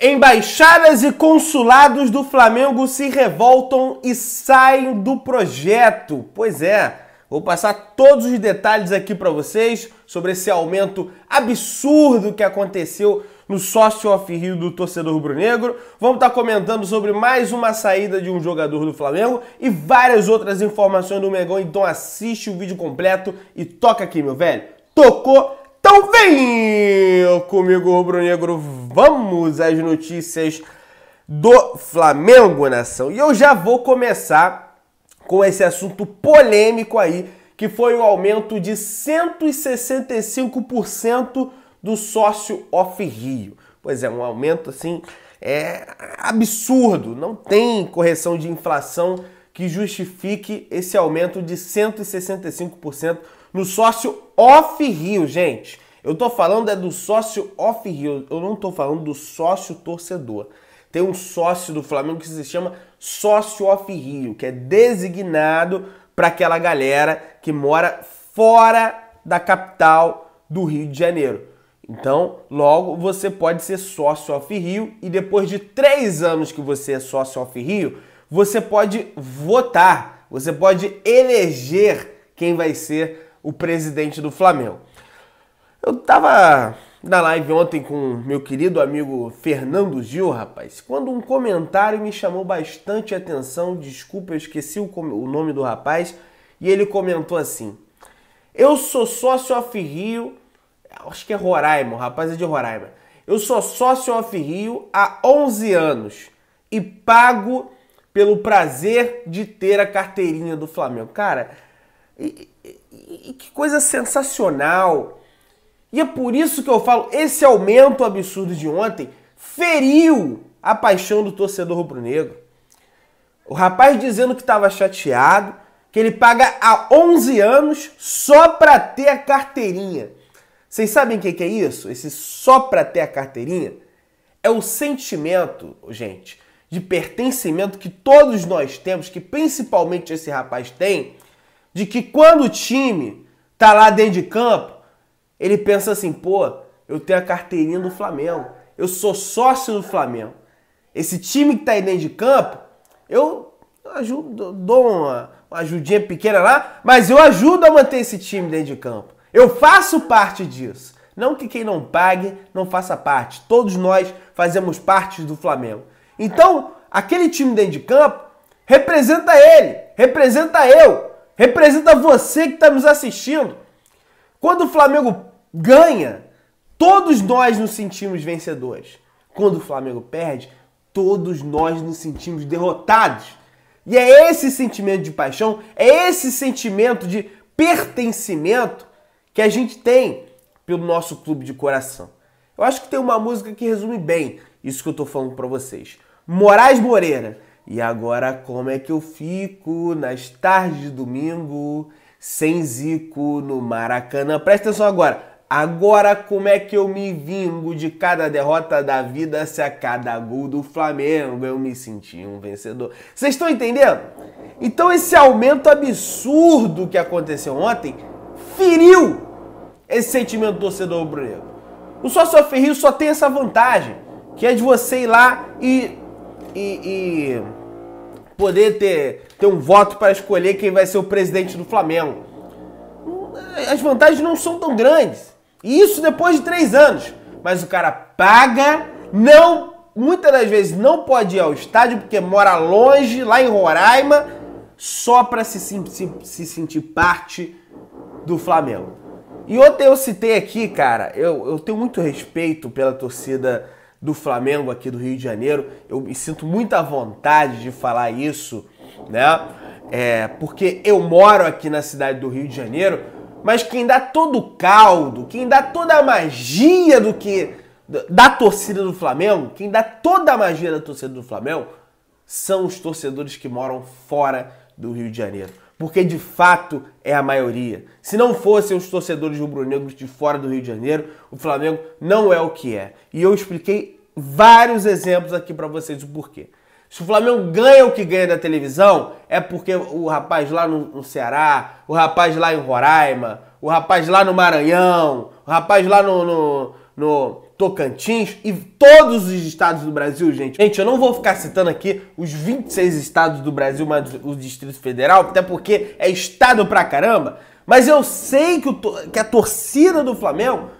Embaixadas e consulados do Flamengo se revoltam e saem do projeto. Pois é, vou passar todos os detalhes aqui para vocês sobre esse aumento absurdo que aconteceu no sócio off-rio do torcedor rubro-negro. Vamos estar tá comentando sobre mais uma saída de um jogador do Flamengo e várias outras informações do Mengão. Então assiste o vídeo completo e toca aqui, meu velho. Tocou? Então vem comigo, rubro-negro vamos às notícias do Flamengo, nação. E eu já vou começar com esse assunto polêmico aí, que foi o aumento de 165% do sócio off-Rio. Pois é, um aumento assim é absurdo, não tem correção de inflação que justifique esse aumento de 165% no sócio off Rio, gente. Eu tô falando é do sócio off-rio, eu não tô falando do sócio torcedor. Tem um sócio do Flamengo que se chama sócio off-rio, que é designado para aquela galera que mora fora da capital do Rio de Janeiro. Então, logo você pode ser sócio off Rio e depois de três anos que você é sócio off Rio, você pode votar, você pode eleger quem vai ser o presidente do Flamengo. Eu tava na live ontem com meu querido amigo Fernando Gil, rapaz, quando um comentário me chamou bastante atenção, desculpa, eu esqueci o, o nome do rapaz, e ele comentou assim: Eu sou sócio off Rio, acho que é Roraima, o rapaz é de Roraima. Eu sou sócio off Rio há 11 anos e pago pelo prazer de ter a carteirinha do Flamengo. Cara, e, e, e que coisa sensacional! E é por isso que eu falo, esse aumento absurdo de ontem feriu a paixão do torcedor rubro-negro. O rapaz dizendo que estava chateado, que ele paga há 11 anos só para ter a carteirinha. Vocês sabem o que, que é isso? Esse só para ter a carteirinha? É o sentimento, gente, de pertencimento que todos nós temos, que principalmente esse rapaz tem, de que quando o time tá lá dentro de campo, ele pensa assim, pô, eu tenho a carteirinha do Flamengo, eu sou sócio do Flamengo. Esse time que está aí dentro de campo, eu ajudo, dou uma, uma ajudinha pequena lá, mas eu ajudo a manter esse time dentro de campo. Eu faço parte disso. Não que quem não pague não faça parte. Todos nós fazemos parte do Flamengo. Então, aquele time dentro de campo representa ele, representa eu, representa você que está nos assistindo. Quando o Flamengo ganha, todos nós nos sentimos vencedores. Quando o Flamengo perde, todos nós nos sentimos derrotados. E é esse sentimento de paixão, é esse sentimento de pertencimento que a gente tem pelo nosso clube de coração. Eu acho que tem uma música que resume bem isso que eu tô falando para vocês. Moraes Moreira. E agora como é que eu fico nas tardes de domingo sem Zico no Maracanã? Presta atenção agora. Agora, como é que eu me vingo de cada derrota da vida se a cada gol do Flamengo eu me senti um vencedor? Vocês estão entendendo? Então, esse aumento absurdo que aconteceu ontem feriu esse sentimento do torcedor brasileiro. O Sócio feriu só tem essa vantagem, que é de você ir lá e, e, e poder ter, ter um voto para escolher quem vai ser o presidente do Flamengo as vantagens não são tão grandes. Isso depois de três anos. Mas o cara paga, não, muitas das vezes não pode ir ao estádio porque mora longe, lá em Roraima, só para se, se, se sentir parte do Flamengo. E ontem eu citei aqui, cara, eu, eu tenho muito respeito pela torcida do Flamengo aqui do Rio de Janeiro. Eu me sinto muita vontade de falar isso, né? É, porque eu moro aqui na cidade do Rio de Janeiro mas quem dá todo o caldo, quem dá toda a magia do que da torcida do Flamengo, quem dá toda a magia da torcida do Flamengo são os torcedores que moram fora do Rio de Janeiro. Porque de fato é a maioria. Se não fossem os torcedores rubro-negros de fora do Rio de Janeiro, o Flamengo não é o que é. E eu expliquei vários exemplos aqui para vocês o porquê. Se o Flamengo ganha o que ganha da televisão, é porque o rapaz lá no, no Ceará, o rapaz lá em Roraima, o rapaz lá no Maranhão, o rapaz lá no, no, no Tocantins e todos os estados do Brasil, gente. Gente, eu não vou ficar citando aqui os 26 estados do Brasil, mas o Distrito Federal, até porque é estado pra caramba. Mas eu sei que, o, que a torcida do Flamengo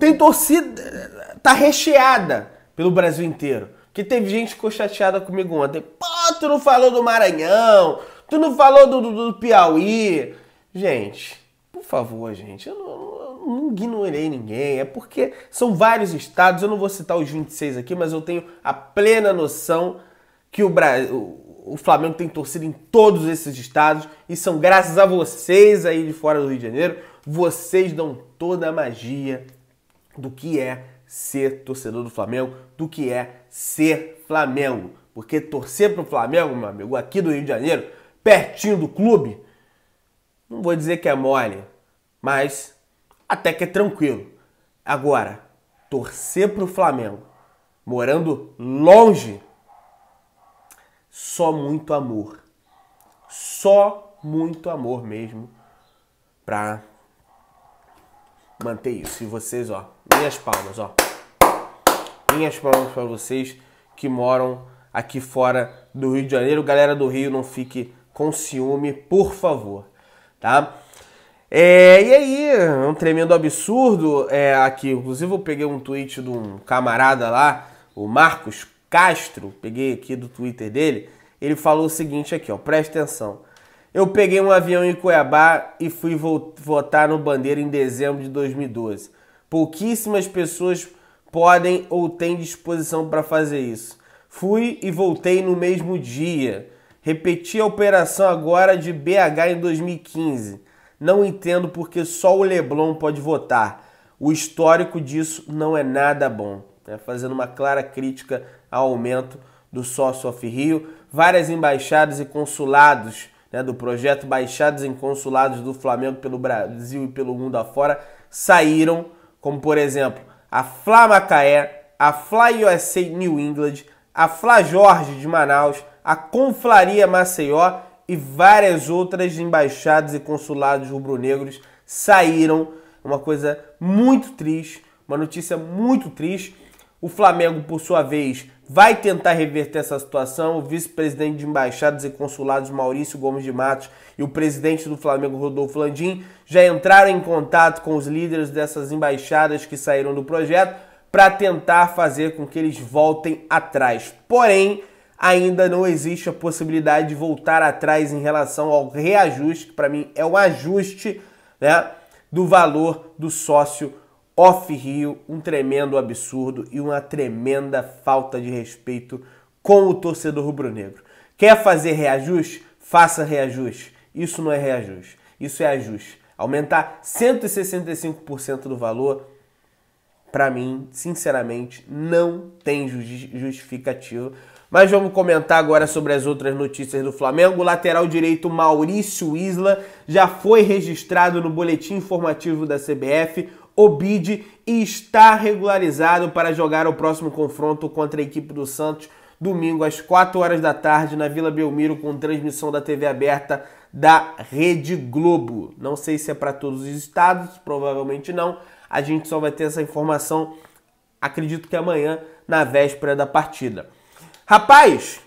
tem torcida. tá recheada pelo Brasil inteiro. Que teve gente que ficou chateada comigo ontem. Pô, tu não falou do Maranhão, tu não falou do, do, do Piauí. Gente, por favor, gente, eu não, eu não, ignorei ninguém. É porque são vários estados, eu não vou citar os 26 aqui, mas eu tenho a plena noção que o O Flamengo tem torcido em todos esses estados e são graças a vocês aí de fora do Rio de Janeiro, vocês dão toda a magia do que é ser torcedor do Flamengo, do que é ser Flamengo. Porque torcer pro Flamengo, meu amigo, aqui do Rio de Janeiro, pertinho do clube, não vou dizer que é mole, mas até que é tranquilo. Agora, torcer pro Flamengo, morando longe, só muito amor. Só muito amor mesmo pra manter isso. E vocês, ó, minhas palmas, ó minhas palavras para vocês que moram aqui fora do Rio de Janeiro. Galera do Rio, não fique com ciúme, por favor, tá? É, e aí, é um tremendo absurdo é, aqui. Inclusive, eu peguei um tweet de um camarada lá, o Marcos Castro, peguei aqui do Twitter dele. Ele falou o seguinte aqui, ó, presta atenção. Eu peguei um avião em Cuiabá e fui votar no Bandeira em dezembro de 2012. Pouquíssimas pessoas podem ou têm disposição para fazer isso. Fui e voltei no mesmo dia. Repeti a operação agora de BH em 2015. Não entendo porque só o Leblon pode votar. O histórico disso não é nada bom. Né? Fazendo uma clara crítica ao aumento do sócio of Rio. Várias embaixadas e consulados né, do projeto Baixados em Consulados do Flamengo pelo Brasil e pelo mundo afora saíram, como por exemplo a Fla Macaé, a Fla USA New England, a Fla Jorge de Manaus, a Conflaria Maceió e várias outras embaixadas e consulados rubro-negros saíram. Uma coisa muito triste, uma notícia muito triste o Flamengo, por sua vez, vai tentar reverter essa situação. O vice-presidente de embaixadas e consulados Maurício Gomes de Matos e o presidente do Flamengo Rodolfo Landim já entraram em contato com os líderes dessas embaixadas que saíram do projeto para tentar fazer com que eles voltem atrás. Porém, ainda não existe a possibilidade de voltar atrás em relação ao reajuste, que para mim é o ajuste, né, do valor do sócio off-Rio, um tremendo absurdo e uma tremenda falta de respeito com o torcedor rubro-negro. Quer fazer reajuste? Faça reajuste. Isso não é reajuste, isso é ajuste. Aumentar 165% do valor, para mim, sinceramente, não tem justificativa. Mas vamos comentar agora sobre as outras notícias do Flamengo. O lateral direito Maurício Isla já foi registrado no boletim informativo da CBF Obid e está regularizado para jogar o próximo confronto contra a equipe do Santos, domingo às 4 horas da tarde na Vila Belmiro, com transmissão da TV aberta da Rede Globo. Não sei se é para todos os estados, provavelmente não. A gente só vai ter essa informação, acredito que amanhã, na véspera da partida. Rapaz,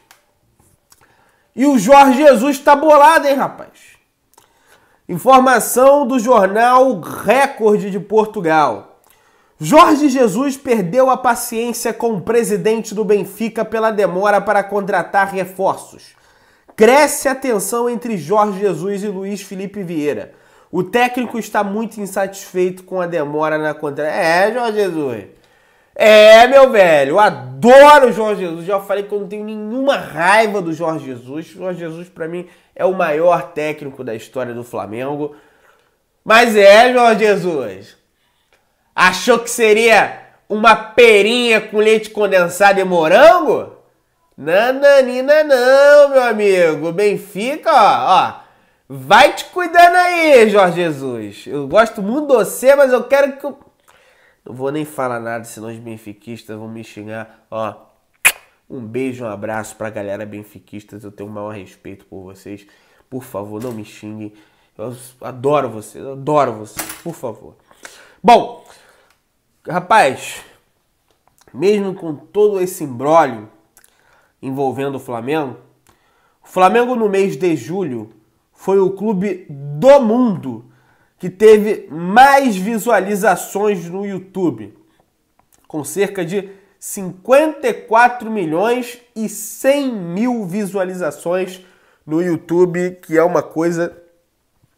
e o Jorge Jesus está bolado, hein, rapaz? Informação do jornal Record de Portugal. Jorge Jesus perdeu a paciência com o presidente do Benfica pela demora para contratar reforços. Cresce a tensão entre Jorge Jesus e Luiz Felipe Vieira. O técnico está muito insatisfeito com a demora na contratação. É, Jorge Jesus. É, meu velho, adoro o Jorge Jesus. Já falei que eu não tenho nenhuma raiva do Jorge Jesus. O Jorge Jesus, para mim, é o maior técnico da história do Flamengo. Mas é, Jorge Jesus. Achou que seria uma perinha com leite condensado e morango? Nananina não, meu amigo. Benfica, ó, ó. Vai te cuidando aí, Jorge Jesus. Eu gosto muito de você, mas eu quero que eu não vou nem falar nada, senão os benfiquistas vão me xingar. Ó, um beijo, um abraço pra galera benfiquistas. Eu tenho o maior respeito por vocês. Por favor, não me xinguem. Eu adoro vocês, adoro vocês, por favor. Bom, rapaz, mesmo com todo esse imbróglio envolvendo o Flamengo, o Flamengo no mês de julho foi o clube do mundo que teve mais visualizações no YouTube, com cerca de 54 milhões e 100 mil visualizações no YouTube, que é uma coisa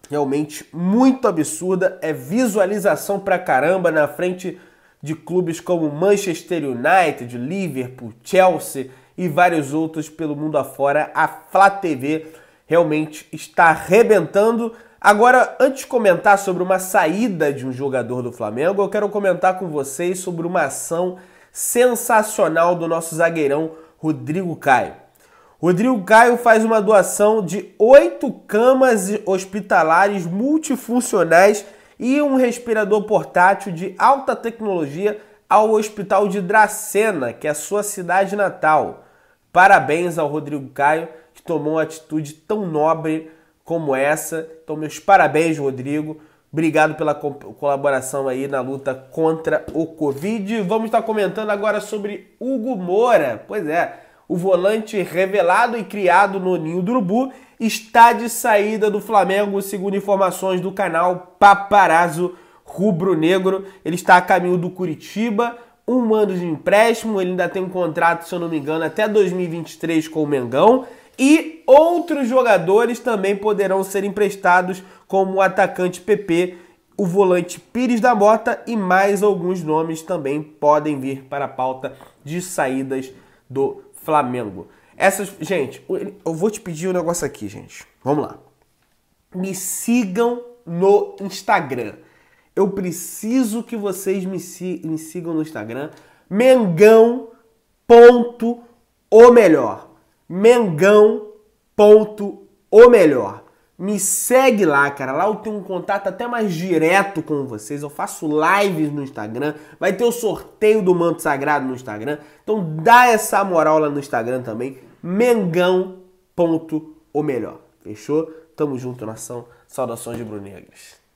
realmente muito absurda. É visualização pra caramba na frente de clubes como Manchester United, Liverpool, Chelsea e vários outros pelo mundo afora. A Flá TV realmente está arrebentando Agora, antes de comentar sobre uma saída de um jogador do Flamengo, eu quero comentar com vocês sobre uma ação sensacional do nosso zagueirão Rodrigo Caio. Rodrigo Caio faz uma doação de oito camas hospitalares multifuncionais e um respirador portátil de alta tecnologia ao Hospital de Dracena, que é a sua cidade natal. Parabéns ao Rodrigo Caio, que tomou uma atitude tão nobre como essa. Então, meus parabéns, Rodrigo. Obrigado pela co colaboração aí na luta contra o Covid. Vamos estar comentando agora sobre Hugo Moura. Pois é, o volante revelado e criado no Ninho do Urubu está de saída do Flamengo, segundo informações do canal Paparazzo Rubro Negro. Ele está a caminho do Curitiba, um ano de empréstimo, ele ainda tem um contrato, se eu não me engano, até 2023 com o Mengão. E outros jogadores também poderão ser emprestados, como o atacante PP, o volante Pires da Mota e mais alguns nomes também podem vir para a pauta de saídas do Flamengo. Essas, gente, eu vou te pedir um negócio aqui, gente. Vamos lá. Me sigam no Instagram. Eu preciso que vocês me, si, me sigam no Instagram. Mengão. Ponto, ou melhor. Mengão. Ponto, ou melhor. Me segue lá, cara. Lá eu tenho um contato até mais direto com vocês. Eu faço lives no Instagram. Vai ter o sorteio do manto sagrado no Instagram. Então dá essa moral lá no Instagram também. Mengão. Ponto, ou melhor. Fechou? Tamo junto, nação. Saudações de Brunegas.